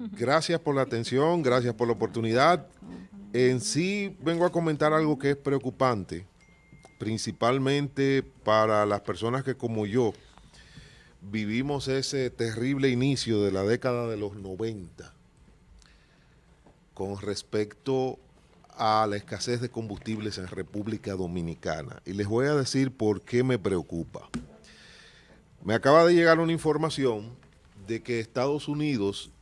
Gracias por la atención, gracias por la oportunidad. En sí vengo a comentar algo que es preocupante, principalmente para las personas que como yo vivimos ese terrible inicio de la década de los 90 con respecto a la escasez de combustibles en República Dominicana. Y les voy a decir por qué me preocupa. Me acaba de llegar una información de que Estados Unidos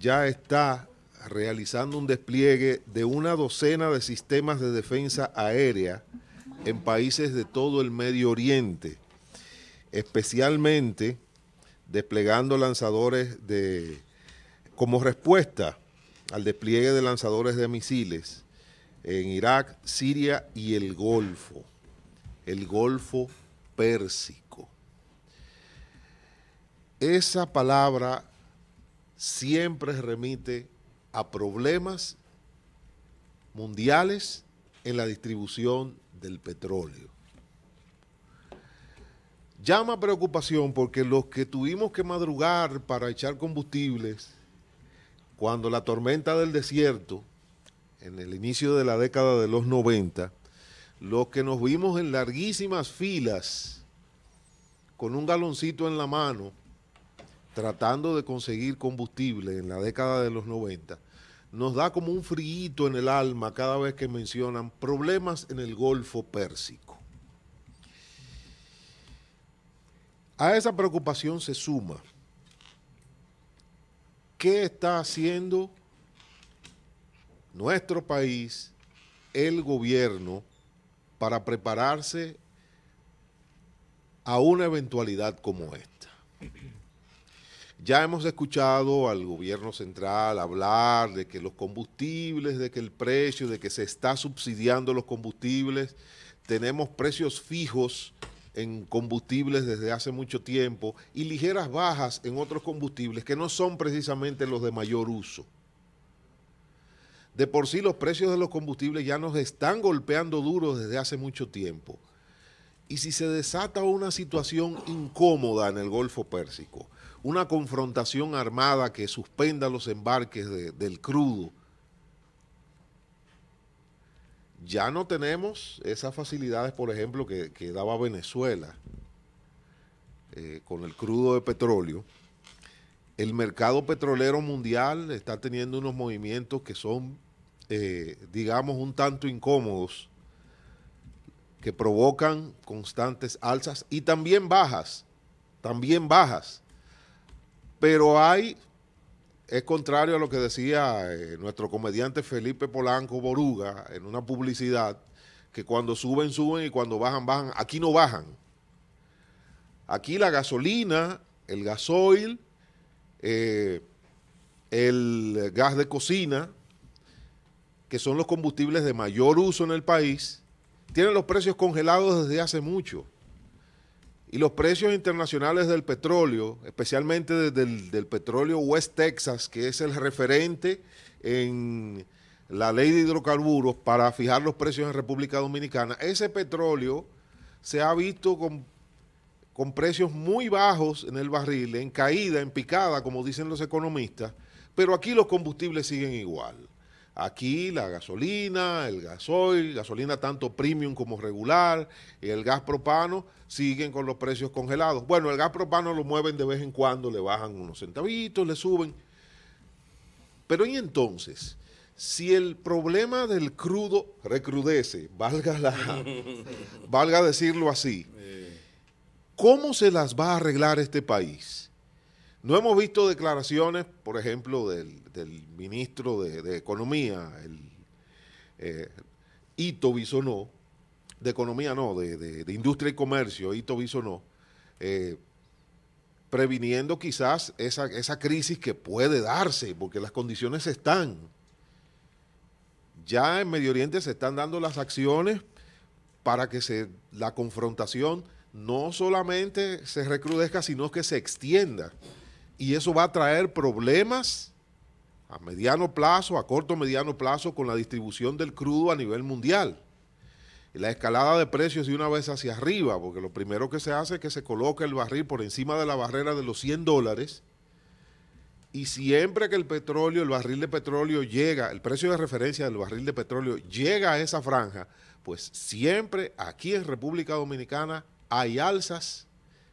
ya está realizando un despliegue de una docena de sistemas de defensa aérea en países de todo el Medio Oriente, especialmente desplegando lanzadores de como respuesta al despliegue de lanzadores de misiles en Irak, Siria y el Golfo, el Golfo Pérsico. Esa palabra siempre remite a problemas mundiales en la distribución del petróleo. Llama preocupación porque los que tuvimos que madrugar para echar combustibles cuando la tormenta del desierto, en el inicio de la década de los 90, los que nos vimos en larguísimas filas con un galoncito en la mano tratando de conseguir combustible en la década de los 90, nos da como un frío en el alma cada vez que mencionan problemas en el Golfo Pérsico. A esa preocupación se suma qué está haciendo nuestro país, el gobierno, para prepararse a una eventualidad como esta. Ya hemos escuchado al gobierno central hablar de que los combustibles, de que el precio, de que se está subsidiando los combustibles. Tenemos precios fijos en combustibles desde hace mucho tiempo y ligeras bajas en otros combustibles que no son precisamente los de mayor uso. De por sí los precios de los combustibles ya nos están golpeando duros desde hace mucho tiempo. Y si se desata una situación incómoda en el Golfo Pérsico, una confrontación armada que suspenda los embarques del crudo, ya no tenemos esas facilidades, por ejemplo, que, daba Venezuela eh, con el crudo de petróleo. El mercado petrolero mundial está teniendo unos movimientos que son, eh, digamos, un tanto incómodos, que provocan constantes alzas y también bajas, también bajas. Pero hay, es contrario a lo que decía eh, nuestro comediante Felipe Polanco Boruga en una publicidad, que cuando suben, suben y cuando bajan, bajan. Aquí no bajan. Aquí la gasolina, el gasoil, eh, el gas de cocina, que son los combustibles de mayor uso en el país, tienen los precios congelados desde hace mucho. Y los precios internacionales del petróleo, especialmente del, petróleo West Texas, que es el referente en la ley de hidrocarburos para fijar los precios en República Dominicana, ese petróleo se ha visto con, con, precios muy bajos en el barril, en caída, en picada, como dicen los economistas, pero aquí los combustibles siguen igual. Aquí la gasolina, el gasoil, gasolina tanto premium como regular, y el gas propano siguen con los precios congelados. Bueno, el gas propano lo mueven de vez en cuando, le bajan unos centavitos, le suben. Pero y entonces, si el problema del crudo recrudece, valga, la, valga decirlo así, ¿cómo se las va a arreglar este país? No hemos visto declaraciones, por ejemplo, del, ministro de, Economía, el eh, Ito Bisonó, de Economía no, de, Industria y Comercio, Ito Bisonó, eh, previniendo quizás esa, crisis que puede darse, porque las condiciones están. Ya en Medio Oriente se están dando las acciones para que la confrontación no solamente se recrudezca, sino que se extienda y eso va a traer problemas a mediano plazo, a corto mediano plazo con la distribución del crudo a nivel mundial. Y la escalada de precios de una vez hacia arriba, porque lo primero que se hace es que se coloca el barril por encima de la barrera de los 100 dólares. Y siempre que el petróleo, el barril de petróleo llega, el precio de referencia del barril de petróleo llega a esa franja, pues siempre aquí en República Dominicana hay alzas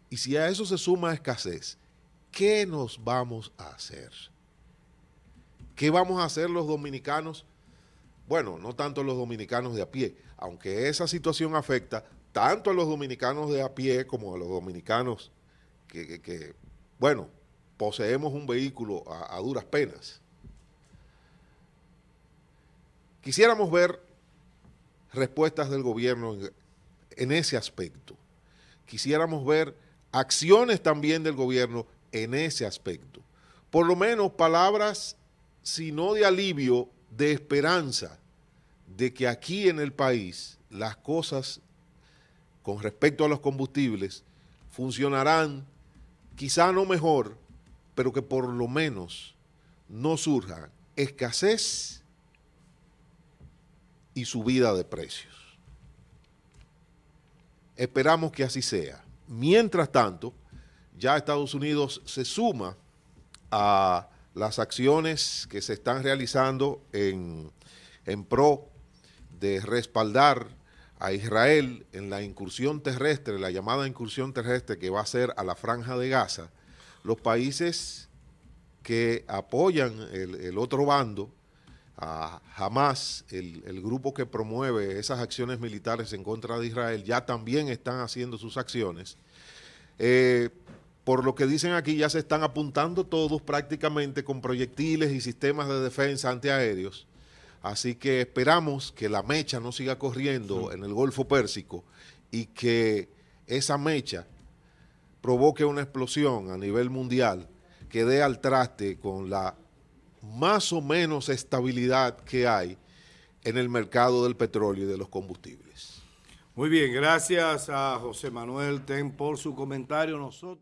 y si a eso se suma escasez ¿qué nos vamos a hacer? ¿Qué vamos a hacer los dominicanos? Bueno, no tanto los dominicanos de a pie, aunque esa situación afecta tanto a los dominicanos de a pie como a los dominicanos que, bueno, poseemos un vehículo a, duras penas. Quisiéramos ver respuestas del gobierno en, en ese aspecto. Quisiéramos ver acciones también del gobierno en ese aspecto. Por lo menos palabras, si no de alivio, de esperanza, de que aquí en el país las cosas con respecto a los combustibles funcionarán quizá no mejor, pero que por lo menos no surja escasez y subida de precios. Esperamos que así sea. Mientras tanto, ya Estados Unidos se suma a las acciones que se están realizando en, pro de respaldar a Israel en la incursión terrestre, la llamada incursión terrestre que va a ser a la franja de Gaza, los países que apoyan el, otro bando, a el, el, grupo que promueve esas acciones militares en contra de Israel, ya también están haciendo sus acciones. Eh, por lo que dicen aquí, ya se están apuntando todos prácticamente con proyectiles y sistemas de defensa antiaéreos. Así que esperamos que la mecha no siga corriendo en el Golfo Pérsico y que esa mecha provoque una explosión a nivel mundial que dé al traste con la más o menos estabilidad que hay en el mercado del petróleo y de los combustibles. Muy bien, gracias a José Manuel Ten por su comentario. Nosotros